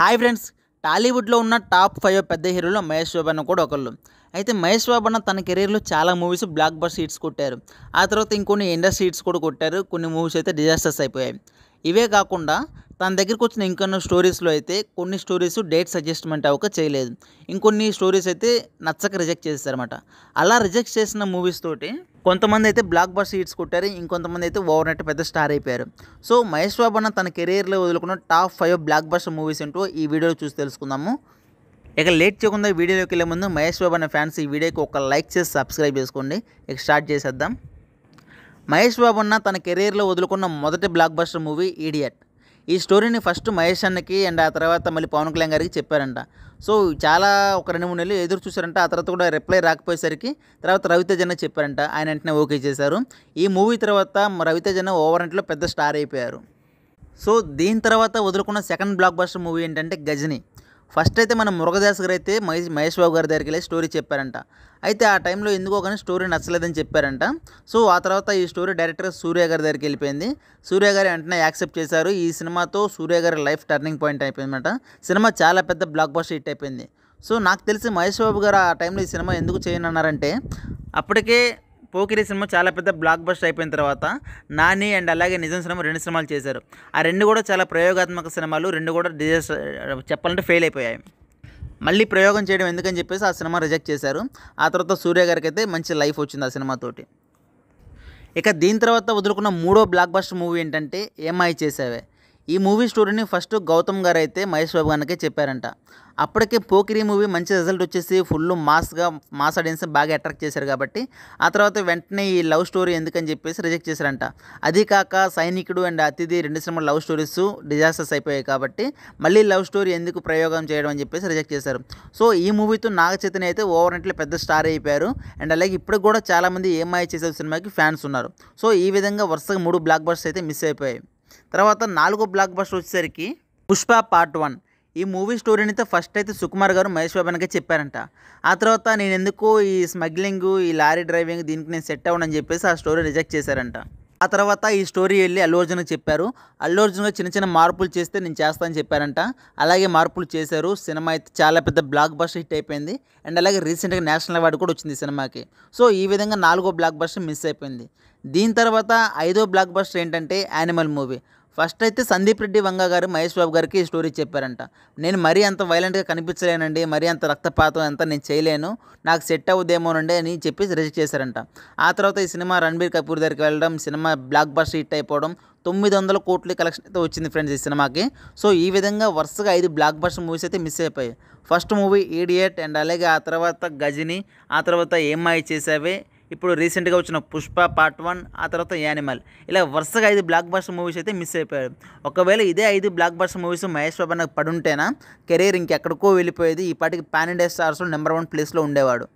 hi friends టాలీవుడ్లో ఉన్న top five పెద్ద హీరోలో మహేష్ బాబన్న కూడా ఒకళ్ళు అయితే మహేష్ బాబన్న తన కెరీర్లో చాలా మూవీస్ బ్లాక్ బస్ సీట్స్ కొట్టారు ఆ తర్వాత ఇంకొన్ని ఇండస్ట్రీ సీట్స్ కూడా కొట్టారు కొన్ని మూవీస్ అయితే డిజాస్టర్స్ అయిపోయాయి ఇవే కాకుండా తన దగ్గరికి వచ్చిన ఇంకొన్ని స్టోరీస్లో అయితే కొన్ని స్టోరీస్ డేట్ సజెస్ట్మెంట్ అవ్వక చేయలేదు ఇంకొన్ని స్టోరీస్ అయితే నచ్చక రిజెక్ట్ చేస్తారనమాట అలా రిజెక్ట్ చేసిన మూవీస్ తోటి కొంతమంది అయితే బ్లాక్ బస్ హీట్స్ కొట్టారు ఇంకొంతమంది అయితే ఓవర్ నైట్ పెద్ద స్టార్ అయిపోయారు సో మహేష్ బాబు అన్న తన కెరీర్లో వదులుకున్న top five blockbuster movies ఏంటో ఈ వీడియోలో చూసి తెలుసుకుందాము ఇక లేట్ చేయకుండా వీడియోలోకి వెళ్ళే ముందు మహేష్ బాబు అనే ఫ్యాన్స్ ఈ వీడియోకి ఒక లైక్ చేసి సబ్స్క్రైబ్ చేసుకోండి ఇక స్టార్ట్ చేసేద్దాం మహేష్ బాబు అన్న తన కెరీర్లో వదులుకున్న మొదటి బ్లాక్ బస్టర్ మూవీ ఈడియట్ ఈ స్టోరీని ఫస్ట్ మహేష్ అన్నకి అండ్ ఆ తర్వాత మళ్ళీ పవన్ కళ్యాణ్ గారికి చెప్పారంట సో చాలా ఒక రెండు మూడు నెలలు ఎదురు చూశారంట ఆ తర్వాత కూడా రిప్లై రాకపోయేసరికి తర్వాత రవితేజన చెప్పారంట ఆయన వెంటనే ఓకే చేశారు ఈ మూవీ తర్వాత ఓవర్ అంట్లో పెద్ద స్టార్ అయిపోయారు సో దీని తర్వాత వదులుకున్న సెకండ్ బ్లాక్ బస్టర్ మూవీ ఏంటంటే గజని ఫస్ట్ అయితే మన మురగదాస్ గారు అయితే మహేష్ మహేష్ బాబు గారి దగ్గరికి వెళ్ళి స్టోరీ చెప్పారంట అయితే ఆ టైంలో ఎందుకో కానీ స్టోరీ నచ్చలేదని చెప్పారంట సో ఆ తర్వాత ఈ స్టోరీ డైరెక్టర్ సూర్య గారి దగ్గరికి వెళ్ళిపోయింది సూర్య గారు వెంటనే యాక్సెప్ట్ చేశారు ఈ సినిమాతో సూర్య గారి లైఫ్ టర్నింగ్ పాయింట్ అయిపోయిందన్నమాట సినిమా చాలా పెద్ద బ్లాక్ బస్టర్ హిట్ అయిపోయింది సో నాకు తెలిసి మహేష్ బాబు గారు ఆ టైంలో ఈ సినిమా ఎందుకు చేయనన్నారంటే అప్పటికే పోకిరి సినిమా చాలా పెద్ద బ్లాక్ బస్టర్ అయిపోయిన తర్వాత నాని అండ్ అలాగే నిజం సినిమా రెండు సినిమాలు చేశారు ఆ రెండు కూడా చాలా ప్రయోగాత్మక సినిమాలు రెండు కూడా డిజాస్టర్ చెప్పాలంటే ఫెయిల్ అయిపోయాయి మళ్ళీ ప్రయోగం చేయడం ఎందుకని చెప్పేసి ఆ సినిమా రిజెక్ట్ చేశారు ఆ తర్వాత సూర్య గారికి అయితే మంచి లైఫ్ వచ్చింది ఆ సినిమాతోటి ఇక దీని తర్వాత వదులుకున్న మూడో బ్లాక్ బస్టర్ మూవీ ఏంటంటే ఏంఐ చేసావే ఈ మూవీ స్టోరీని ఫస్ట్ గౌతమ్ గారు అయితే మహేష్ బాబు గారికి చెప్పారంట అప్పటికే పోకిరి మూవీ మంచి రిజల్ట్ వచ్చేసి ఫుల్ మాస్గా మాస్ ఆడియన్స్ బాగా అట్రాక్ట్ చేశారు కాబట్టి ఆ తర్వాత వెంటనే ఈ లవ్ స్టోరీ ఎందుకని చెప్పేసి రిజెక్ట్ చేశారంట అది కాక సైనికుడు అండ్ అతిథి రెండు సినిమా లవ్ స్టోరీస్ డిజాస్టర్స్ అయిపోయాయి కాబట్టి మళ్ళీ లవ్ స్టోరీ ఎందుకు ప్రయోగం చేయడం అని చెప్పేసి రిజెక్ట్ చేశారు సో ఈ మూవీతో నాగ చైతన్య అయితే ఓవర్ నైట్లో పెద్ద స్టార్ అయిపోయారు అండ్ అలాగే ఇప్పుడు కూడా చాలామంది ఏమాయి చేసే సినిమాకి ఫ్యాన్స్ ఉన్నారు సో ఈ విధంగా వరుసగా మూడు బ్లాక్ బస్టర్స్ అయితే మిస్ అయిపోయాయి తర్వాత నాలుగో బ్లాక్ బస్టర్ వచ్చేసరికి పుష్ప పార్ట్ వన్ ఈ మూవీ స్టోరీని అయితే ఫస్ట్ అయితే సుకుమార్ గారు మహేష్ బాబు చెప్పారంట ఆ తర్వాత నేను ఎందుకు ఈ స్మగ్లింగ్ ఈ లారీ డ్రైవింగ్ దీనికి నేను సెట్ అవ్వనని చెప్పేసి ఆ స్టోరీ రిజెక్ట్ చేశారంట ఆ తర్వాత ఈ స్టోరీ వెళ్ళి అల్లు అర్జున్ చెప్పారు అల్లు అర్జున్ చిన్న చిన్న మార్పులు చేస్తే నేను చేస్తానని చెప్పారంట అలాగే మార్పులు చేశారు సినిమా అయితే చాలా పెద్ద బ్లాక్ బస్టర్ హిట్ అయిపోయింది అండ్ అలాగే రీసెంట్గా నేషనల్ అవార్డు కూడా వచ్చింది సినిమాకి సో ఈ విధంగా నాలుగో బ్లాక్ బస్టర్ మిస్ అయిపోయింది దీని తర్వాత ఐదో బ్లాక్ బస్టర్ ఏంటంటే యానిమల్ మూవీ ఫస్ట్ అయితే సందీప్ రెడ్డి వంగ గారు మహేష్ బాబు గారికి స్టోరీ చెప్పారంట నేను మరీ అంత వైలెంట్గా కనిపించలేనండి మరీ అంత రక్తపాతం అంత నేను చేయలేను నాకు సెట్ అవుద్దేమోనండి అని చెప్పి రిజెక్ట్ చేశారంట ఆ తర్వాత ఈ సినిమా రణబీర్ కపూర్ దగ్గరికి వెళ్ళడం సినిమా బ్లాక్ బస్ హిట్ అయిపోవడం తొమ్మిది వందల కోట్ల కలెక్షన్ అయితే వచ్చింది ఫ్రెండ్స్ ఈ సినిమాకి సో ఈ విధంగా వరుసగా ఐదు బ్లాక్ బస్టర్ మూవీస్ అయితే మిస్ అయిపోయాయి ఫస్ట్ మూవీ ఈడియట్ అండ్ అలాగే ఆ తర్వాత గజిని ఆ తర్వాత ఏమాయి చేసేవి ఇప్పుడు రీసెంట్గా వచ్చిన పుష్ప పార్ట్ వన్ ఆ తర్వాత యానిమల్ ఇలా వరుసగా ఐదు బ్లాక్ బస్టర్ మూవీస్ అయితే మిస్ అయిపోయాడు ఒకవేళ ఇదే ఐదు blockbuster movies Mahesh Babu నాకు పడుంటేనా కెరీర్ ఇంకెక్కడికో వెళ్ళిపోయేది ఈ పాటికి పాన్ ఇండియా స్టార్స్లో నెంబర్ వన్ ప్లేస్లో ఉండేవాడు